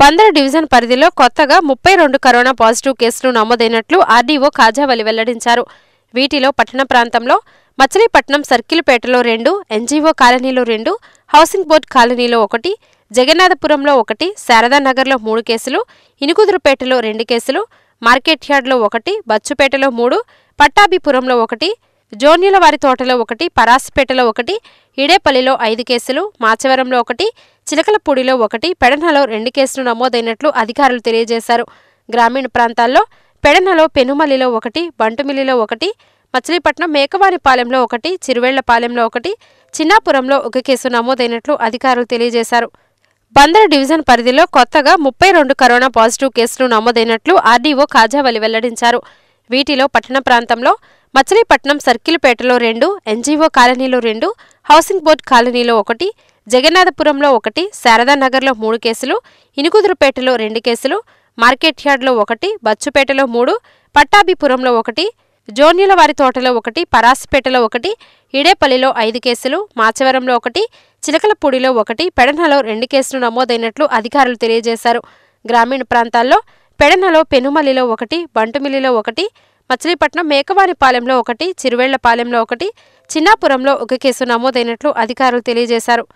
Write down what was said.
Bandar division పరిధిలో కొత్తగా ముప్పై రెండు కరోనా పాజిటివ్ కేసులు నమోదైనట్లు ఆర్డీఓ కాజావలి వెల్లడించారు వీటిలో పట్టణ ప్రాంతంలో మచిలీపట్నం సర్కిల్పేటలో రెండు ఎన్జీఓ కాలనీలో రెండు హౌసింగ్ బోర్డ్ కాలనీలో ఒకటి జగన్నాథపురంలో ఒకటి శారదానగర్లో మూడు కేసులు ఇనుకుదురుపేటలో రెండు కేసులు మార్కెట్ యార్డ్లో ఒకటి బచ్చుపేటలో మూడు పట్టాభిపురంలో ఒకటి జోన్యులవారి తోటలో ఒకటి పరాసిపేటలో ఒకటి ఇడేపల్లిలో ఐదు కేసులు మాచవరంలో ఒకటి చిలకలపూడిలో ఒకటి పెడనలో రెండు కేసులు నమోదైనట్లు అధికారులు తెలియజేశారు గ్రామీణ ప్రాంతాల్లో పెడనలో పెనుమల్లిలో ఒకటి బంటుమిల్లిలో ఒకటి మచిలీపట్నం మేకవారిపాలెంలో ఒకటి చిరువేళ్లపాలెంలో ఒకటి చిన్నాపురంలో ఒక కేసు నమోదైనట్లు అధికారులు తెలియజేశారు బందర్ డివిజన్ పరిధిలో కొత్తగా ముప్పై రెండు కరోనా పాజిటివ్ కేసులు నమోదైనట్లు ఆర్డీఓ కాజావలి వెల్లడించారు వీటిలో పట్టణ ప్రాంతంలో మచిలీపట్నం సర్కిల్పేటలో రెండు ఎన్జీఓ కాలనీలో రెండు హౌసింగ్ బోర్డ్ కాలనీలో ఒకటి జగన్నాథపురంలో ఒకటి శారదానగర్లో మూడు కేసులు ఇనుకుదురుపేటలో రెండు కేసులు మార్కెట్ యార్డ్లో ఒకటి బచ్చుపేటలో మూడు పట్టాభిపురంలో ఒకటి జోన్యులవారి తోటలో ఒకటి పరాసిపేటలో ఒకటి ఇడేపల్లిలో ఐదు కేసులు మాచవరంలో ఒకటి చిలకలపూడిలో ఒకటి పెడనలో రెండు కేసులు నమోదైనట్లు అధికారులు తెలియజేశారు గ్రామీణ ప్రాంతాల్లో పెడనలో పెనుమలిలో ఒకటి బంటుమిలిలో ఒకటి మచిలీపట్నం మేకవారిపాలెంలో ఒకటి చిరువేళ్లపాలెంలో ఒకటి చిన్నాపురంలో ఒక కేసు నమోదైనట్లు అధికారులు తెలియజేశారు